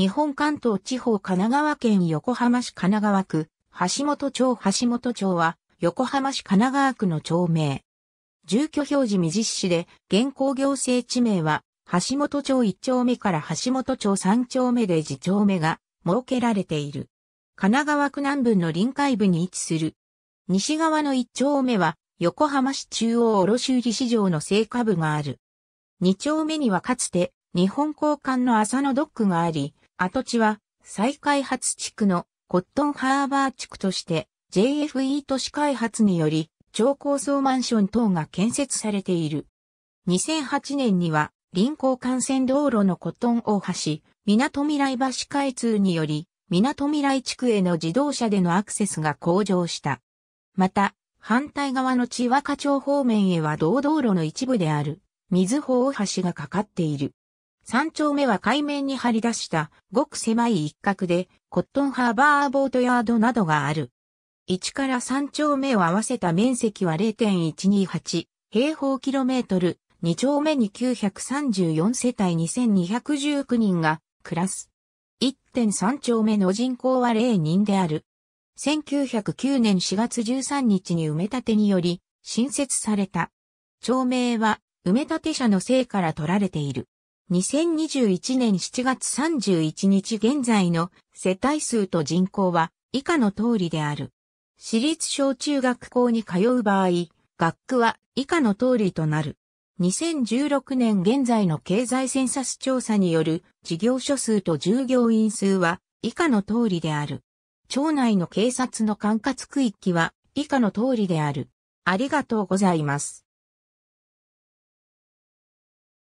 日本関東地方神奈川県横浜市神奈川区、橋本町橋本町は、横浜市神奈川区の町名。住居表示未実施で、現行行政地名は、橋本町1丁目から橋本町3丁目で自丁目が設けられている。神奈川区南部の臨海部に位置する。西側の1丁目は、横浜市中央卸売市場の成果部がある。2丁目にはかつて、日本交換の浅野ドックがあり、跡地は再開発地区のコットンハーバー地区として JFE 都市開発により超高層マンション等が建設されている。2008年には臨港幹線道路のコットン大橋、港未来橋開通により、港未来地区への自動車でのアクセスが向上した。また、反対側の千和課町方面へは道道路の一部である、水穂大橋がかかっている。三丁目は海面に張り出したごく狭い一角でコットンハーバーボートヤードなどがある。1から三丁目を合わせた面積は0.128平方キロメートル、二丁目に934世帯2219人が暮らす。1.3丁目の人口は0人である。1909年4月13日に埋め立てにより新設された。町名は埋め立て者の姓から取られている。2021年7月31日現在の世帯数と人口は以下の通りである。私立小中学校に通う場合、学区は以下の通りとなる。2016年現在の経済センサス調査による事業所数と従業員数は以下の通りである。町内の警察の管轄区域は以下の通りである。ありがとうございます。